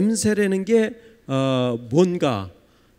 냄새라는 게 어, 뭔가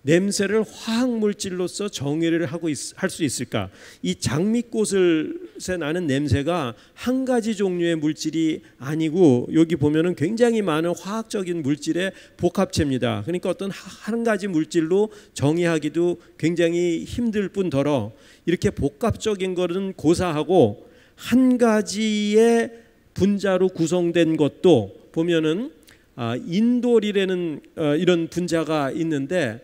냄새를 화학 물질로서 정의를 하고 할 수 있을까? 이 장미꽃을새 나는 냄새가 한 가지 종류의 물질이 아니고 여기 보면은 굉장히 많은 화학적인 물질의 복합체입니다. 그러니까 어떤 한 가지 물질로 정의하기도 굉장히 힘들 뿐더러 이렇게 복합적인 것은 고사하고 한 가지의 분자로 구성된 것도 보면은 아, 인돌이라는 어, 이런 분자가 있는데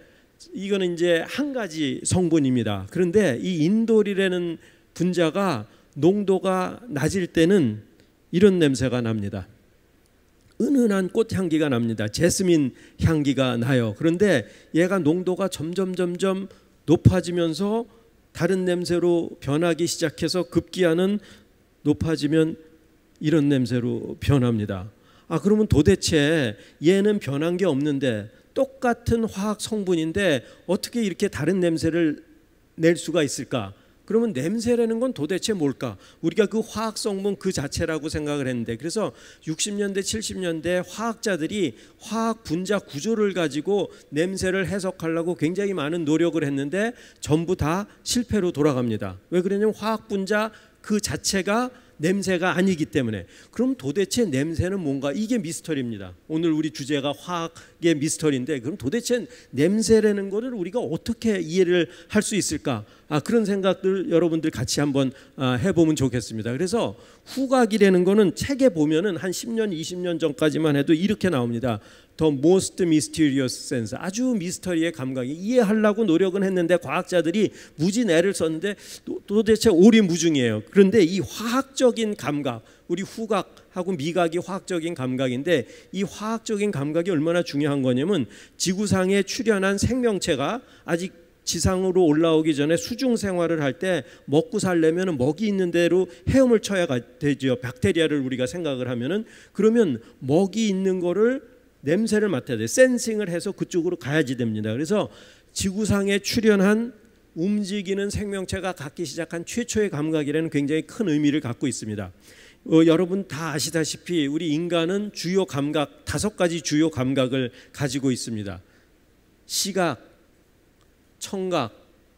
이거는 이제 한 가지 성분입니다. 그런데 이 인돌이라는 분자가 농도가 낮을 때는 이런 냄새가 납니다. 은은한 꽃 향기가 납니다. 제스민 향기가 나요. 그런데 얘가 농도가 점점 점점 높아지면서 다른 냄새로 변하기 시작해서 급기야는 높아지면 이런 냄새로 변합니다. 아 그러면 도대체 얘는 변한 게 없는데 똑같은 화학 성분인데 어떻게 이렇게 다른 냄새를 낼 수가 있을까? 그러면 냄새라는 건 도대체 뭘까? 우리가 그 화학 성분 그 자체라고 생각을 했는데 그래서 60년대 70년대 화학자들이 화학 분자 구조를 가지고 냄새를 해석하려고 굉장히 많은 노력을 했는데 전부 다 실패로 돌아갑니다. 왜 그러냐면 화학 분자 그 자체가 냄새가 아니기 때문에 그럼 도대체 냄새는 뭔가 이게 미스터리입니다. 오늘 우리 주제가 화학의 미스터리인데 그럼 도대체 냄새라는 거를 우리가 어떻게 이해를 할 수 있을까? 아, 그런 생각들 여러분들 같이 한번 아, 해보면 좋겠습니다. 그래서 후각이라는 거는 책에 보면은 한 10년, 20년 전까지만 해도 이렇게 나옵니다. 더 most mysterious sense 아주 미스터리의 감각이 이해하려고 노력은 했는데 과학자들이 무진 애를 썼는데 도, 대체 오리무중이에요. 그런데 이 화학적인 감각 우리 후각하고 미각이 화학적인 감각인데 이 화학적인 감각이 얼마나 중요한 거냐면 지구상에 출현한 생명체가 아직 지상으로 올라오기 전에 수중 생활을 할 때 먹고 살려면 먹이 있는 대로 헤엄을 쳐야 되죠. 박테리아를 우리가 생각을 하면은 그러면 먹이 있는 거를 냄새를 맡아야 돼. 센싱을 해서 그쪽으로 가야지 됩니다. 그래서 지구상에 출현한 움직이는 생명체가 갖기 시작한 최초의 감각이라는 굉장히 큰 의미를 갖고 있습니다. 어, 여러분 다 아시다시피 우리 인간은 주요 감각 다섯 가지 주요 감각을 가지고 있습니다. 시각, 청각,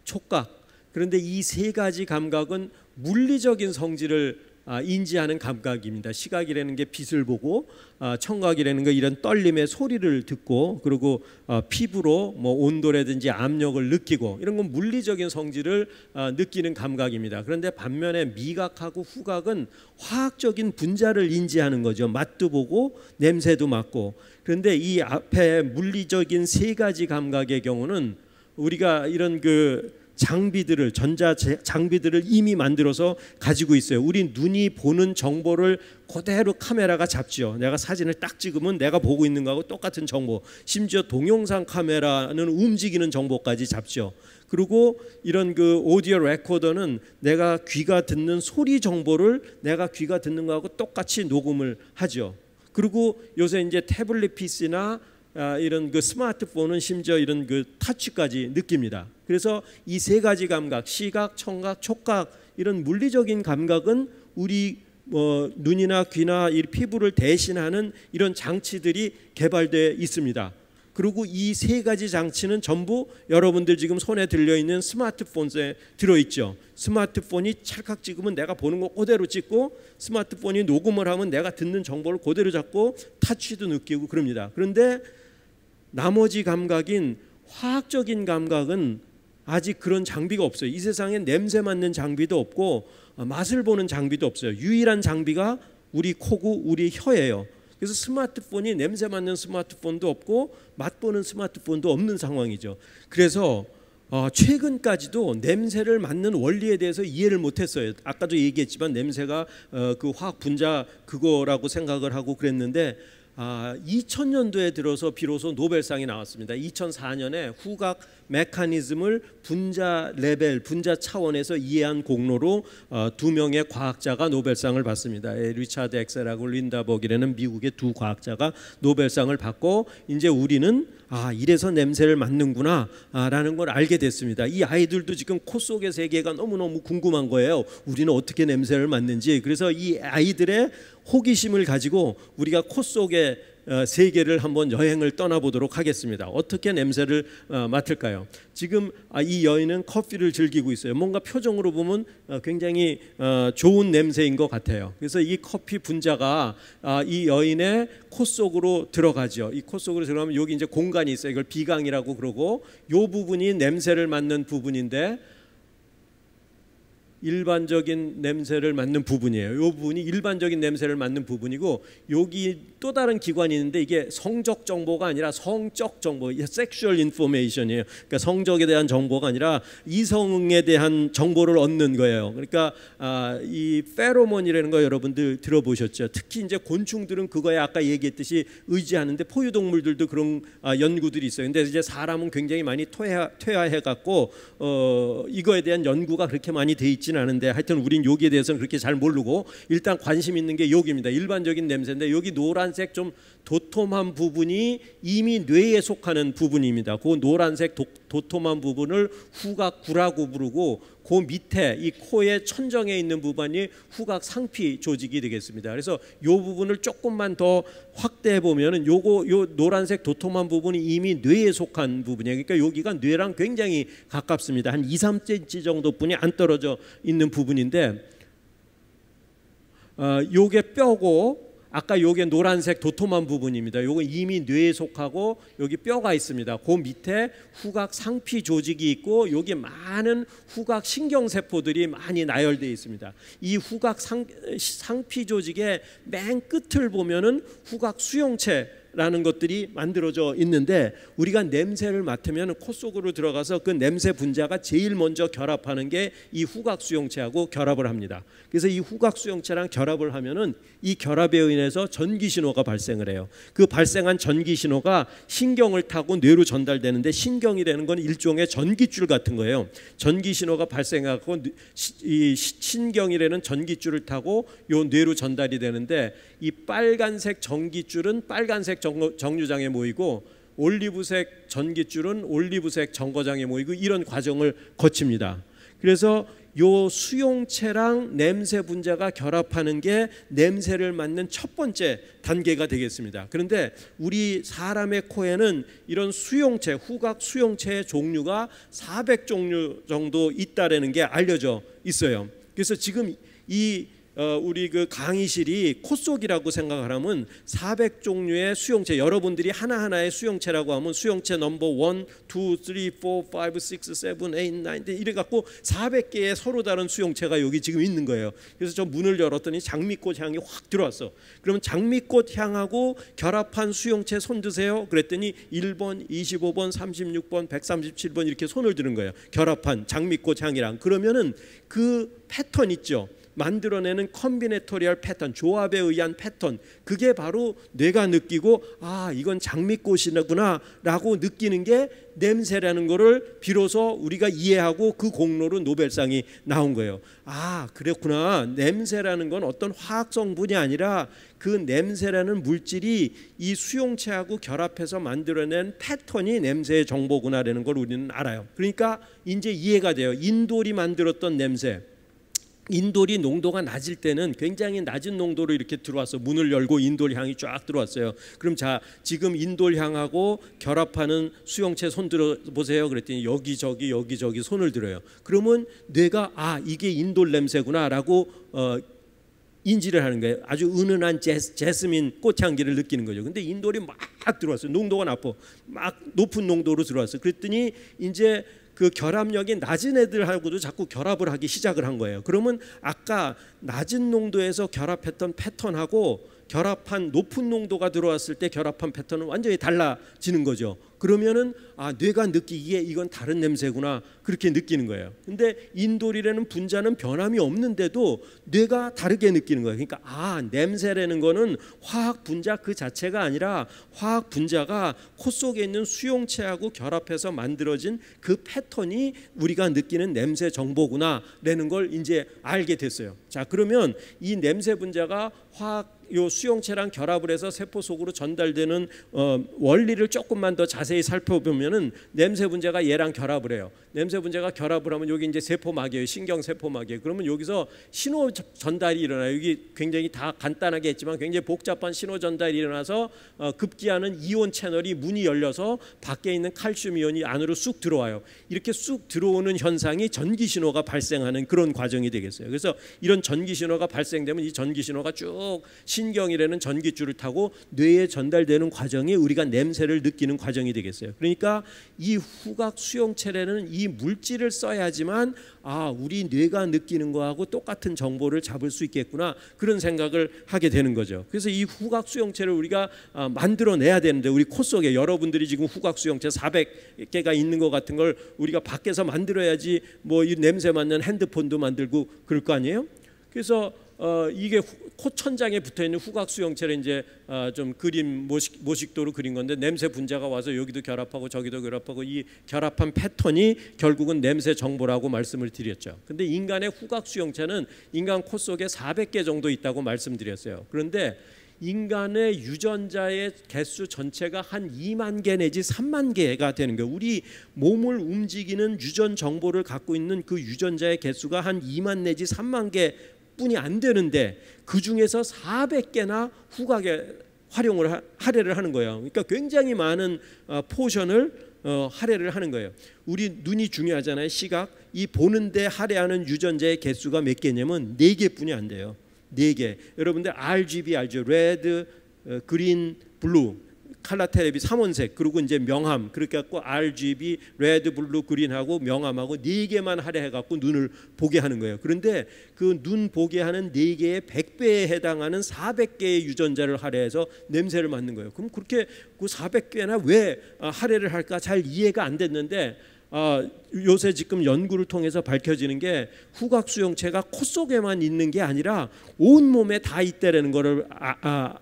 촉각. 그런데 이 세 가지 감각은 물리적인 성질을 아, 인지하는 감각입니다. 시각이라는 게 빛을 보고 아, 청각이라는 게 이런 떨림의 소리를 듣고 그리고 어, 피부로 뭐 온도라든지 압력을 느끼고 이런 건 물리적인 성질을 아, 느끼는 감각입니다. 그런데 반면에 미각하고 후각은 화학적인 분자를 인지하는 거죠. 맛도 보고 냄새도 맡고 그런데 이 앞에 물리적인 세 가지 감각의 경우는 우리가 이런 그 장비들을 전자 장비들을 이미 만들어서 가지고 있어요. 우리 눈이 보는 정보를 그대로 카메라가 잡지요. 내가 사진을 딱 찍으면 내가 보고 있는 거하고 똑같은 정보. 심지어 동영상 카메라는 움직이는 정보까지 잡죠. 그리고 이런 그 오디오 레코더는 내가 귀가 듣는 소리 정보를 내가 귀가 듣는 거하고 똑같이 녹음을 하죠. 그리고 요새 이제 태블릿 PC나 아, 이런 그 스마트폰은 심지어 이런 그 타치까지 느낍니다. 그래서 이 세 가지 감각, 시각, 청각, 촉각 이런 물리적인 감각은 우리 뭐 눈이나 귀나 이 피부를 대신하는 이런 장치들이 개발되어 있습니다. 그리고 이 세 가지 장치는 전부 여러분들 지금 손에 들려 있는 스마트폰에 들어 있죠. 스마트폰이 찰칵 찍으면 내가 보는 거 그대로 찍고 스마트폰이 녹음을 하면 내가 듣는 정보를 그대로 잡고 타치도 느끼고 그럽니다. 그런데 나머지 감각인 화학적인 감각은 아직 그런 장비가 없어요. 이 세상에 냄새 맡는 장비도 없고 어, 맛을 보는 장비도 없어요. 유일한 장비가 우리 코고 우리 혀예요. 그래서 스마트폰이 냄새 맡는 스마트폰도 없고 맛보는 스마트폰도 없는 상황이죠. 그래서 어, 최근까지도 냄새를 맡는 원리에 대해서 이해를 못했어요. 아까도 얘기했지만 냄새가 어, 그 화학 분자 그거라고 생각을 하고 그랬는데 아, 2000년도에 들어서 비로소 노벨상이 나왔습니다. 2004년에 후각 메커니즘을 분자 레벨, 분자 차원에서 이해한 공로로 어, 두 명의 과학자가 노벨상을 받습니다. 에, 예, 리차드 엑셀하고 린다 버기라는 미국의 두 과학자가 노벨상을 받고 이제 우리는 아 이래서 냄새를 맡는구나라는 아, 걸 알게 됐습니다. 이 아이들도 지금 코 속의 세계가 너무너무 궁금한 거예요. 우리는 어떻게 냄새를 맡는지 그래서 이 아이들의 호기심을 가지고 우리가 코 속에 어, 세계를 한번 여행을 떠나보도록 하겠습니다. 어떻게 냄새를 어, 맡을까요? 지금 아, 이 여인은 커피를 즐기고 있어요. 뭔가 표정으로 보면 어, 굉장히 좋은 냄새인 것 같아요. 그래서 이 커피 분자가 아, 이 여인의 코 속으로 들어가죠. 이 코 속으로 들어가면 여기 이제 공간이 있어요. 이걸 비강이라고 그러고 이 부분이 냄새를 맡는 부분인데 일반적인 냄새를 맡는 부분이에요. 이 부분이 일반적인 냄새를 맡는 부분이고 여기 또 다른 기관이 있는데 이게 성적 정보가 아니라 성적 정보, 섹슈얼 인포메이션이에요. 그러니까 성적에 대한 정보가 아니라 이성에 대한 정보를 얻는 거예요. 그러니까 아, 이 페로몬이라는 거 여러분들 들어보셨죠? 특히 이제 곤충들은 그거에 아까 얘기했듯이 의지하는데 포유동물들도 그런 아, 연구들이 있어요. 근데 이제 사람은 굉장히 많이 퇴화, 퇴화해 갖고 어, 이거에 대한 연구가 그렇게 많이 돼 있지 있진 않은데 하여튼 우린 여기에 대해서는 그렇게 잘 모르고 일단 관심 있는 게 여기입니다. 일반적인 냄새인데 여기 노란색 좀 도톰한 부분이 이미 뇌에 속하는 부분입니다. 그 노란색 도, 도톰한 부분을 후각구라고 부르고 그 밑에 이 코의 천정에 있는 부분이 후각 상피 조직이 되겠습니다. 그래서 이 부분을 조금만 더 확대해 보면은 요거 요 노란색 도톰한 부분이 이미 뇌에 속한 부분이에요. 그러니까 여기가 뇌랑 굉장히 가깝습니다. 한 2, 3cm 정도뿐이 안 떨어져 있는 부분인데 어, 요게 뼈고 아까 요게 노란색 도톰한 부분입니다. 요거 이미 뇌에 속하고 여기 뼈가 있습니다. 그 밑에 후각 상피 조직이 있고 여기 많은 후각 신경 세포들이 많이 나열되어 있습니다. 이 후각 상, 상피 조직의 맨 끝을 보면은 후각 수용체 라는 것들이 만들어져 있는데 우리가 냄새를 맡으면 코 속으로 들어가서 그 냄새 분자가 제일 먼저 결합하는 게 이 후각 수용체하고 결합을 합니다. 그래서 이 후각 수용체랑 결합을 하면은 이 결합에 의해서 전기 신호가 발생을 해요. 그 발생한 전기 신호가 신경을 타고 뇌로 전달되는데 신경이되는건 일종의 전기줄 같은 거예요. 전기 신호가 발생하고 이 신경이라는 전기줄을 타고 요 뇌로 전달이 되는데 이 빨간색 전기줄은 빨간색 빨색 정류장에 모이고 올리브색 전기줄은 올리브색 정거장에 모이고 이런 과정을 거칩니다. 그래서 요 수용체랑 냄새 분자가 결합하는 게 냄새를 맡는 첫 번째 단계가 되겠습니다. 그런데 우리 사람의 코에는 이런 수용체, 후각 수용체의 종류가 400종류 정도 있다라는 게 알려져 있어요. 그래서 지금 이 어, 우리 그 강의실이 코 속이라고 생각하면 400 종류의 수용체 여러분들이 하나하나의 수용체라고 하면 수용체 넘버 1, 2, 3, 4, 5, 6, 7, 8, 9 이래 갖고 400개의 서로 다른 수용체가 여기 지금 있는 거예요. 그래서 저 문을 열었더니 장미꽃 향이 확 들어왔어. 그러면 장미꽃 향하고 결합한 수용체 손 드세요. 그랬더니 1번, 25번, 36번, 137번 이렇게 손을 드는 거예요. 결합한 장미꽃 향이랑 그러면은 그 패턴 있죠. 만들어내는 컨비네토리얼 패턴, 조합에 의한 패턴, 그게 바로 뇌가 느끼고 아 이건 장미꽃이구나라고 느끼는 게 냄새라는 거를 비로소 우리가 이해하고 그 공로로 노벨상이 나온 거예요. 아 그랬구나 냄새라는 건 어떤 화학 성분이 아니라 그 냄새라는 물질이 이 수용체하고 결합해서 만들어낸 패턴이 냄새의 정보구나라는 걸 우리는 알아요. 그러니까 이제 이해가 돼요. 인돌이 만들었던 냄새. 인돌이 농도가 낮을 때는 굉장히 낮은 농도로 이렇게 들어와서 문을 열고 인돌 향이 쫙 들어왔어요. 그럼 자 지금 인돌 향하고 결합하는 수용체 손 들어 보세요. 그랬더니 여기 저기 여기 저기 손을 들어요. 그러면 뇌가 아 이게 인돌 냄새구나라고 어, 인지를 하는 거예요. 아주 은은한 제스, 제스민 꽃향기를 느끼는 거죠. 근데 인돌이 막 들어왔어요. 농도가 나빠 막 높은 농도로 들어왔어요. 그랬더니 이제 그 결합력이 낮은 애들하고도 자꾸 결합을 하기 시작을 한 거예요. 그러면 아까 낮은 농도에서 결합했던 패턴하고 결합한 높은 농도가 들어왔을 때 결합한 패턴은 완전히 달라지는 거죠. 그러면은 아 뇌가 느끼기에 이건 다른 냄새구나 그렇게 느끼는 거예요. 근데 인돌이라는 분자는 변함이 없는데도 뇌가 다르게 느끼는 거예요. 그러니까 아 냄새라는 거는 화학 분자 그 자체가 아니라 화학 분자가 코 속에 있는 수용체하고 결합해서 만들어진 그 패턴이 우리가 느끼는 냄새 정보구나라는 걸 이제 알게 됐어요. 자 그러면 이 냄새 분자가 화학 요 수용체랑 결합을 해서 세포 속으로 전달되는 어, 원리를 조금만 더 자세히 살펴보면은 냄새 분자가 얘랑 결합을 해요. 냄새 분자가 결합을 하면 여기 이제 세포막이에요. 신경세포막이에요. 그러면 여기서 신호 전달이 일어나요. 여기 굉장히 다 간단하게 했지만 굉장히 복잡한 신호 전달이 일어나서 어, 급기야는 이온 채널이 문이 열려서 밖에 있는 칼슘 이온이 안으로 쑥 들어와요. 이렇게 쑥 들어오는 현상이 전기 신호가 발생하는 그런 과정이 되겠어요. 그래서 이런 전기 신호가 발생되면 이 전기 신호가 쭉 신경이라는 전기줄을 타고 뇌에 전달되는 과정이 우리가 냄새를 느끼는 과정이 되겠어요. 그러니까 이 후각 수용체라는 이이 물질을 써야지만 아 우리 뇌가 느끼는 거하고 똑같은 정보를 잡을 수 있겠구나 그런 생각을 하게 되는 거죠. 그래서 이 후각 수용체를 우리가 아, 만들어내야 되는데 우리 코 속에 여러분들이 지금 후각 수용체 400개가 있는 것 같은 걸 우리가 밖에서 만들어야지 뭐 이 냄새 맡는 핸드폰도 만들고 그럴 거 아니에요. 그래서 어, 이게 코천장에 붙어 있는 후각 수용체를 이제 어, 좀 그림 모식, 모식도로 그린 건데 냄새 분자가 와서 여기도 결합하고 저기도 결합하고 이 결합한 패턴이 결국은 냄새 정보라고 말씀을 드렸죠. 근데 인간의 후각 수용체는 인간 코 속에 400개 정도 있다고 말씀드렸어요. 그런데 인간의 유전자의 개수 전체가 한 2만 개 내지 3만 개가 되는 거예요. 우리 몸을 움직이는 유전 정보를 갖고 있는 그 유전자의 개수가 한 2만 내지 3만 개 뿐이안 되는데 그 중에서 400개나 후각에 활용을 하, 할애를 하는 거예요. 그러니까 굉장히 많은 어, 포션을 어, 할애를 하는 거예요. 우리 눈이 중요하잖아요. 시각 이 보는데 할애하는 유전자의 개수가 몇 개냐면 네 개뿐이 안 돼요. 네 개. 여러분들 RGB 알죠? 레드, 어, 그린, 블루 칼라 테레비 삼원색 그리고 이제 명함 그렇게 갖고 RGB 레드 블루 그린하고 명함하고 네 개만 할애해 갖고 눈을 보게 하는 거예요. 그런데 그 눈 보게 하는 네 개의 100배에 해당하는 400개의 유전자를 할애해서 냄새를 맡는 거예요. 그럼 그렇게 그 400개나 왜 아, 할애를 할까 잘 이해가 안 됐는데 아, 요새 지금 연구를 통해서 밝혀지는 게 후각 수용체가 코 속에만 있는 게 아니라 온 몸에 다 있다라는 거를 아, 아,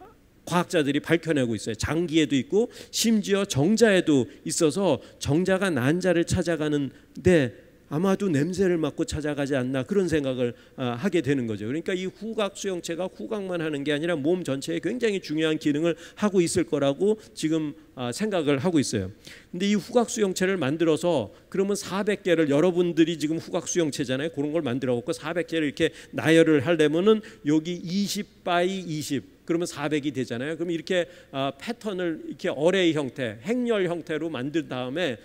과학자들이 밝혀내고 있어요. 장기에도 있고 심지어 정자에도 있어서 정자가 난자를 찾아가는데 아마도 냄새를 맡고 찾아가지 않나 그런 생각을 아, 하게 되는 거죠. 그러니까 이 후각 수용체가 후각만 하는 게 아니라 몸 전체에 굉장히 중요한 기능을 하고 있을 거라고 지금 아, 생각을 하고 있어요. 근데 이 후각 수용체를 만들어서 그러면 400개를 여러분들이 지금 후각 수용체잖아요. 그런 걸 만들어 갖고 400개를 이렇게 나열을 하려면은 여기 20 바이 20 그러면 400이 되잖아요. 그럼 이렇게 아, 패턴을 이렇게 어레이 형태, 행렬 형태로 만든 다음에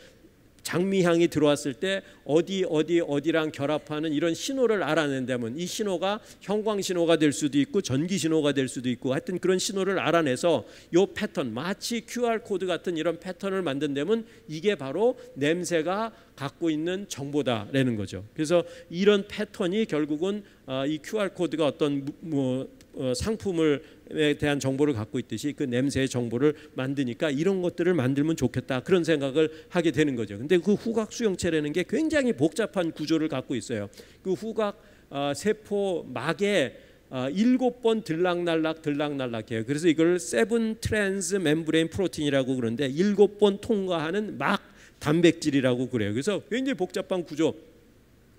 장미향이 들어왔을 때 어디 어디 어디랑 결합하는 이런 신호를 알아낸다면 이 신호가 형광 신호가 될 수도 있고 전기 신호가 될 수도 있고 하여튼 그런 신호를 알아내서 이 패턴 마치 QR 코드 같은 이런 패턴을 만든다면 이게 바로 냄새가 갖고 있는 정보다라는 거죠. 그래서 이런 패턴이 결국은 아, 이 QR 코드가 어떤 뭐 어, 상품을 냄새에 대한 정보를 갖고 있듯이 그 냄새의 정보를 만드니까 이런 것들을 만들면 좋겠다 그런 생각을 하게 되는 거죠. 근데 그 후각 수용체라는 게 굉장히 복잡한 구조를 갖고 있어요. 그 후각 아, 세포막에 아, 일곱 번 들락날락 들락날락해요. 그래서 이걸 세븐 트랜스 멤브레인 프로틴이라고 그러는데 일곱 번 통과하는 막 단백질이라고 그래요. 그래서 굉장히 복잡한 구조.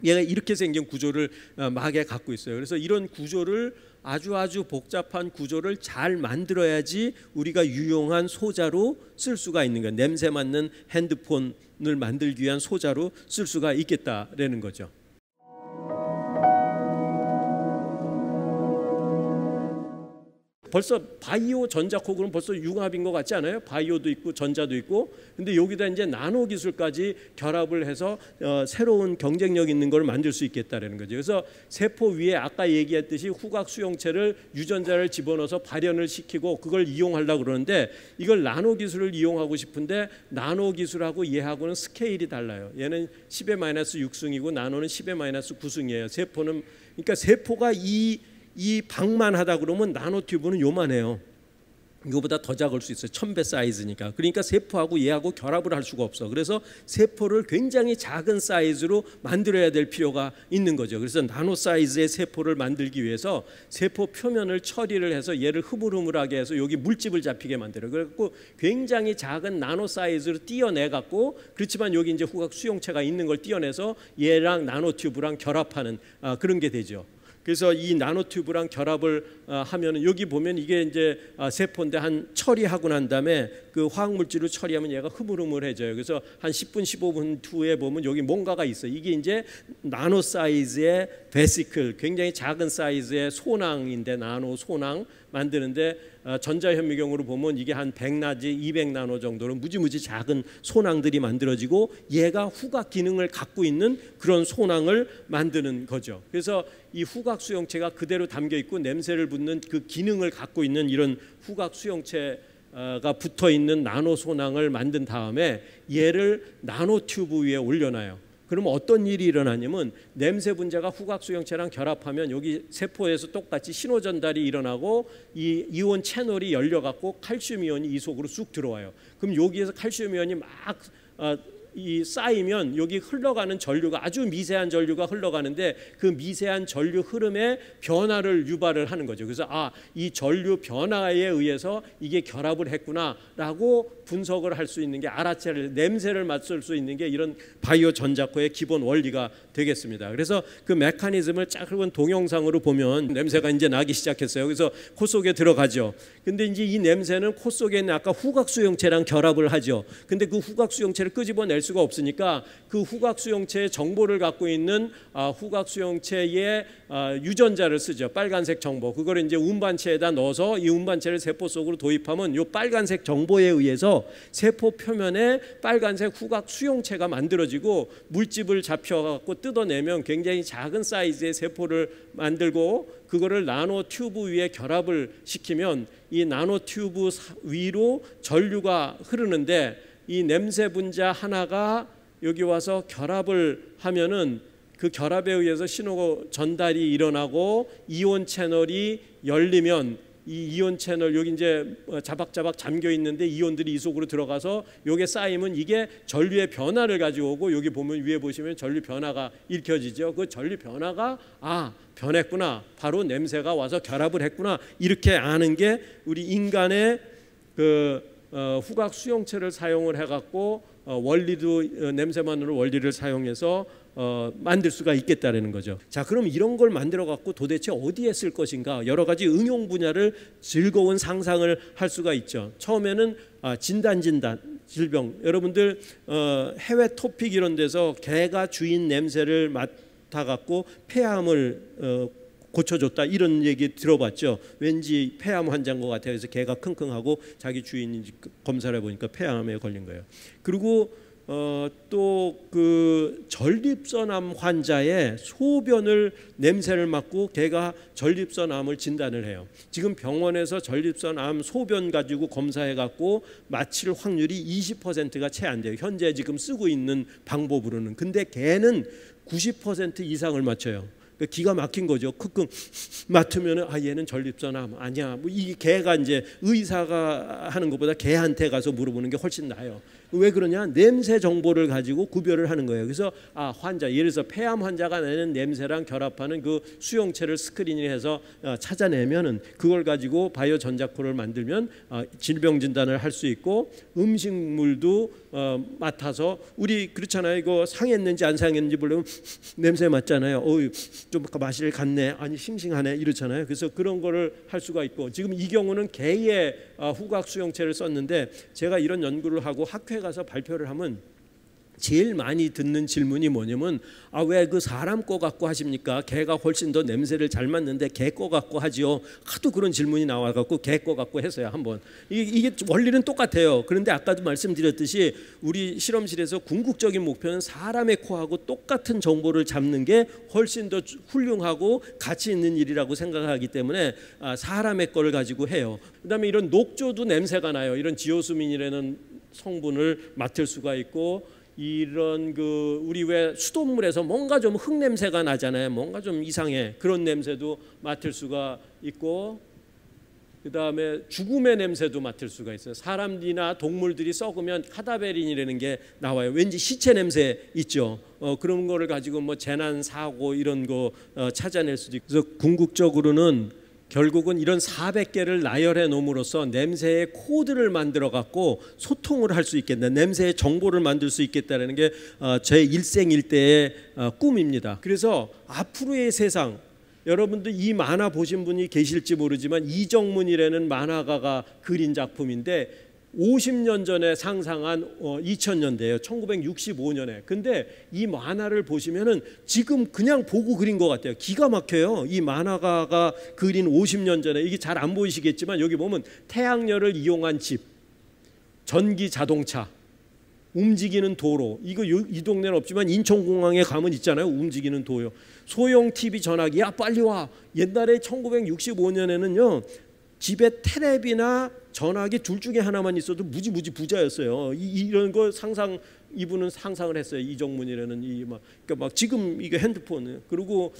얘가 이렇게 생긴 구조를 어, 막에 갖고 있어요. 그래서 이런 구조를 아주 아주 복잡한 구조를 잘 만들어야지 우리가 유용한 소자로 쓸 수가 있는 거예요. 냄새 맡는 핸드폰을 만들기 위한 소자로 쓸 수가 있겠다라는 거죠. 벌써 바이오 전자코 그는 벌써 융합인 것 같지 않아요? 바이오도 있고 전자도 있고 근데 여기다 이제 나노 기술까지 결합을 해서 어, 새로운 경쟁력 있는 걸 만들 수 있겠다라는 거죠. 그래서 세포 위에 아까 얘기했듯이 후각 수용체를 유전자를 집어넣어서 발현을 시키고 그걸 이용하려고 그러는데 이걸 나노 기술을 이용하고 싶은데 나노 기술하고 얘하고는 스케일이 달라요. 얘는 10의 마이너스 6승이고 나노는 10의 마이너스 9승이에요. 세포는 그러니까 세포가 이이 방만 하다 그러면 나노튜브는 요만해요. 이거보다 더 작을 수 있어요. 천배 사이즈니까. 그러니까 세포하고 얘하고 결합을 할 수가 없어. 그래서 세포를 굉장히 작은 사이즈로 만들어야 될 필요가 있는 거죠. 그래서 나노 사이즈의 세포를 만들기 위해서 세포 표면을 처리를 해서 얘를 흐물흐물하게 해서 여기 물집을 잡히게 만들어 그래갖고 굉장히 작은 나노 사이즈로 띄어내갖고 그렇지만 여기 이제 후각 수용체가 있는 걸 띄어내서 얘랑 나노 튜브랑 결합하는 아, 그런 게 되죠. 그래서 이 나노튜브랑 결합을 어, 하면 여기 보면 이게 이제 아, 세포인데 한 처리하고 난 다음에 그 화학 물질을 처리하면 얘가 흐물흐물해져요. 그래서 한 10분 15분 후에 보면 여기 뭔가가 있어. 이게 이제 나노 사이즈의 베시클, 굉장히 작은 사이즈의 소낭인데 나노 소낭 만드는데 어, 전자현미경으로 보면 이게 한 100나지 200나노 정도로 무지무지 작은 소낭들이 만들어지고 얘가 후각 기능을 갖고 있는 그런 소낭을 만드는 거죠. 그래서 이 후각 수용체가 그대로 담겨 있고 냄새를 붙는 그 기능을 갖고 있는 이런 후각 수용체 가 붙어 있는 나노 소낭을 만든 다음에 얘를 나노 튜브 위에 올려놔요. 그러면 어떤 일이 일어나냐면 냄새 분자가 후각 수용체랑 결합하면 여기 세포에서 똑같이 신호 전달이 일어나고 이 이온 채널이 열려 갖고 칼슘 이온이 이 속으로 쑥 들어와요. 그럼 여기에서 칼슘 이온이 막 어, 이 쌓이면 여기 흘러가는 전류가 아주 미세한 전류가 흘러가는데 그 미세한 전류 흐름에 변화를 유발을 하는 거죠. 그래서 아, 이 전류 변화에 의해서 이게 결합을 했구나라고 분석을 할 수 있는 게 알아채를 냄새를 맡을 수 있는 게 이런 바이오 전자코의 기본 원리가 되겠습니다. 그래서 그 메커니즘을 짧은 동영상으로 보면 냄새가 이제 나기 시작했어요. 그래서 코 속에 들어가죠. 근데 이제 이 냄새는 코 속에 있는 아까 후각 수용체랑 결합을 하죠. 근데 그 후각 수용체를 끄집어낼 수가 없으니까 그 후각 수용체의 정보를 갖고 있는 아, 후각 수용체의 아, 유전자를 쓰죠. 빨간색 정보. 그걸 이제 운반체에다 넣어서 이 운반체를 세포 속으로 도입하면 이 빨간색 정보에 의해서 세포 표면에 빨간색 후각 수용체가 만들어지고 물집을 잡혀 갖고 뜯어내면 굉장히 작은 사이즈의 세포를 만들고 그거를 나노 튜브 위에 결합을 시키면 이 나노 튜브 위로 전류가 흐르는데 이 냄새 분자 하나가 여기 와서 결합을 하면은 그 결합에 의해서 신호 전달이 일어나고 이온 채널이 열리면 이 이온 채널 여기 이제 뭐 자박자박 잠겨 있는데 이온들이 이 속으로 들어가서 요게 쌓이면 이게 전류의 변화를 가지고 오고 여기 보면 위에 보시면 전류 변화가 읽혀지죠. 그 전류 변화가 아 변했구나. 바로 냄새가 와서 결합을 했구나. 이렇게 아는 게 우리 인간의 그 어, 후각 수용체를 사용을 해갖고 어, 원리도 어, 냄새만으로 원리를 사용해서 어, 만들 수가 있겠다라는 거죠. 자, 그럼 이런 걸 만들어 갖고 도대체 어디에 쓸 것인가 여러 가지 응용 분야를 즐거운 상상을 할 수가 있죠. 처음에는 아, 진단 진단 질병. 여러분들 해외 토픽 이런 데서 개가 주인 냄새를 맡아 갖고 폐암을 고쳐줬다 이런 얘기 들어봤죠. 왠지 폐암 환자인 것 같아요. 그래서 개가 킁킁하고 자기 주인지 그 검사를 해보니까 폐암에 걸린 거예요. 그리고 어, 또 그 전립선암 환자의 소변을 냄새를 맡고 개가 전립선암을 진단을 해요. 지금 병원에서 전립선암 소변 가지고 검사해 갖고 마칠 확률이 20%가 채 안 돼요. 현재 지금 쓰고 있는 방법으로는 근데 개는 90% 이상을 맞춰요. 그 기가 막힌 거죠. 크끙 맡으면 아 얘는 전립선암 뭐 아니야. 뭐이 개가 이제 의사가 하는 것보다 개한테 가서 물어보는 게 훨씬 나아요. 왜 그러냐? 냄새 정보를 가지고 구별을 하는 거예요. 그래서 아 환자 예를 들어서 폐암 환자가 내는 냄새랑 결합하는 그 수용체를 스크린해서 어, 찾아내면은 그걸 가지고 바이오 전자코를 만들면 어, 질병 진단을 할 수 있고 음식물도 어, 맡아서 우리 그렇잖아요. 이거 상했는지 안 상했는지 보려면 냄새 맡잖아요. 어유 좀 맛이 갔네. 아니 싱싱하네 이렇잖아요. 그래서 그런 거를 할 수가 있고 지금 이 경우는 개의 어, 후각 수용체를 썼는데 제가 이런 연구를 하고 학회 가서 발표를 하면 제일 많이 듣는 질문이 뭐냐면 아 왜 그 사람 거 갖고 하십니까? 개가 훨씬 더 냄새를 잘 맡는데 개거 갖고 하지요. 하도 그런 질문이 나와 갖고 개거 갖고 해서요 한번. 이게, 이게 원리는 똑같아요. 그런데 아까도 말씀드렸듯이 우리 실험실에서 궁극적인 목표는 사람의 코하고 똑같은 정보를 잡는 게 훨씬 더 훌륭하고 가치 있는 일이라고 생각하기 때문에 아, 사람의 거를 가지고 해요. 그다음에 이런 녹조도 냄새가 나요. 이런 지오수민이라는 성분을 맡을 수가 있고 이런 그 우리 왜 수돗물에서 뭔가 좀 흙 냄새가 나잖아요. 뭔가 좀 이상해. 그런 냄새도 맡을 수가 있고 그다음에 죽음의 냄새도 맡을 수가 있어요. 사람이나 들 동물들이 썩으면 카다베린이라는 게 나와요. 왠지 시체 냄새 있죠. 어, 그런 거를 가지고 뭐 재난 사고 이런 거 어, 찾아낼 수도 있고. 그래서 궁극적으로는 결국은 이런 400개를 나열해 놓음으로써 냄새의 코드를 만들어 갖고 소통을 할 수 있겠다. 냄새의 정보를 만들 수 있겠다라는 게제 어, 일생 일대의 어, 꿈입니다. 그래서 앞으로의 세상 여러분들 이 만화 보신 분이 계실지 모르지만 이정문이라는 만화가가 그린 작품인데 50년 전에 상상한 어, 2000년대예요. 1965년에. 근데 이 만화를 보시면은 지금 그냥 보고 그린 것 같아요. 기가 막혀요. 이 만화가가 그린 50년 전에 이게 잘 안 보이시겠지만 여기 보면 태양열을 이용한 집, 전기 자동차, 움직이는 도로. 이거 이 동네는 없지만 인천공항에 가면 있잖아요. 움직이는 도요. 소형 TV 전화기. 야 빨리 와. 옛날에 1965년에는요 집에 테레비나 전화기 둘 중에 하나만 있어도 무지무지 부자였어요. 이, 런거 상상 이분은 상상을 했어요. 이정문이라는 이막 그러니까 막 지금 이게 핸드폰 그리고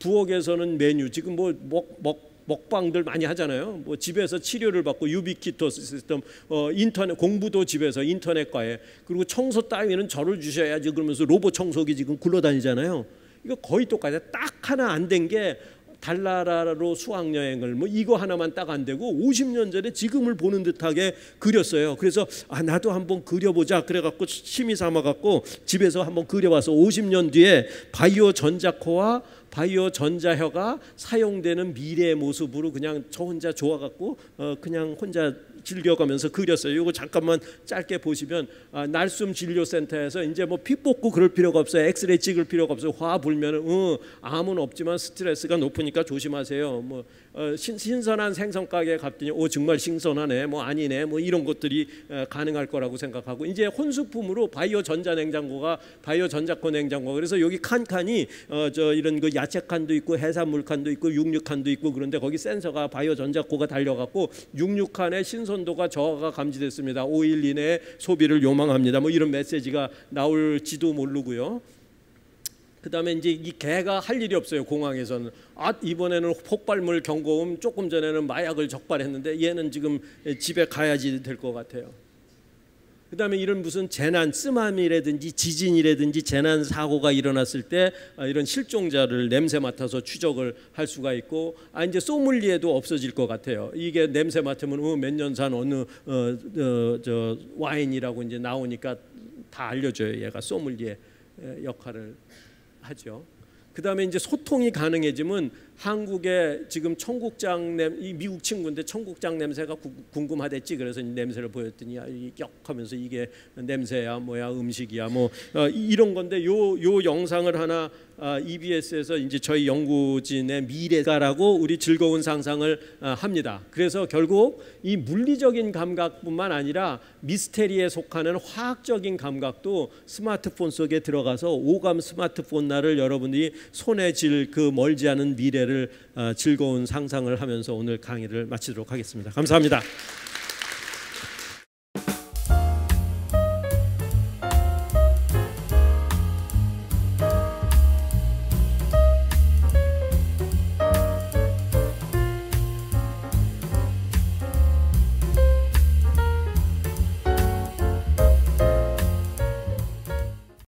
부엌에서는 메뉴 지금 뭐 먹 먹 먹방들 많이 하잖아요. 뭐 집에서 치료를 받고 유비키토 시스템, 어, 인터넷 공부도 집에서 인터넷과에 그리고 청소 따위는 저를 주셔야지 그러면서 로봇 청소기 지금 굴러다니잖아요. 이거 거의 똑같아요. 딱 하나 안된게 달나라로 수학여행을 뭐 이거 하나만 딱 안 되고 50년 전에 지금을 보는 듯하게 그렸어요. 그래서 아 나도 한번 그려보자 그래갖고 취미 삼아갖고 집에서 한번 그려와서 50년 뒤에 바이오 전자코와 바이오 전자혀가 사용되는 미래의 모습으로 그냥 저 혼자 좋아갖고 어 그냥 혼자 즐겨가면서 그렸어요. 이거 잠깐만 짧게 보시면 아, 날숨 진료센터에서 이제 뭐 피 뽑고 그럴 필요가 없어요. 엑스레이 찍을 필요가 없어요. 화 불면은 응, 암은 없지만 스트레스가 높으니까 조심하세요. 뭐 어, 신, 신선한 생선 가게에 갔더니 오 정말 신선하네 뭐 아니네 뭐 이런 것들이 에, 어, 가능할 거라고 생각하고 이제 혼수품으로 바이오 전자냉장고가 바이오 전자권 냉장고 그래서 여기 칸칸이 어, 저 이런 그 야채 칸도 있고 해산물 칸도 있고 육류 칸도 있고 그런데 거기 센서가 바이오 전자코가 달려갖고 육류 칸에 신선 선도가 저하가 감지됐습니다. 5일 이내에 소비를 요망합니다. 뭐 이런 메시지가 나올지도 모르고요. 그다음에 이제 이 개가 할 일이 없어요 공항에서는 아 이번에는 폭발물 경고음 조금 전에는 마약을 적발했는데 얘는 지금 집에 가야지 될 것 같아요 그 다음에 이런 무슨 재난, 쓰마미라든지 지진이라든지 재난 사고가 일어났을 때 아, 이런 실종자를 냄새 맡아서 추적을 할 수가 있고 아 이제 소믈리에도 없어질 것 같아요. 이게 냄새 맡으면 어, 몇년 산 어느 어, 어, 저 와인이라고 이제 나오니까 다 알려줘요. 얘가 소믈리에 역할을 하죠. 그 다음에 이제 소통이 가능해지면 한국의 지금 청국장 냄이 미국 친구인데 청국장 냄새가 구, 궁금하댔지 그래서 냄새를 보였더니 역하면서 아, 이게 냄새야 뭐야 음식이야 뭐 어, 이런 건데 요 요 영상을 하나 어, 아, EBS에서 이제 저희 연구진의 미래가라고 우리 즐거운 상상을 어, 합니다. 그래서 결국 이 물리적인 감각뿐만 아니라 미스테리에 속하는 화학적인 감각도 스마트폰 속에 들어가서 오감 스마트폰 날을 여러분들이 손에 질 그 멀지 않은 미래를 때를 어, 즐거운 상상을 하면서 오늘 강의를 마치도록 하겠습니다. 감사합니다.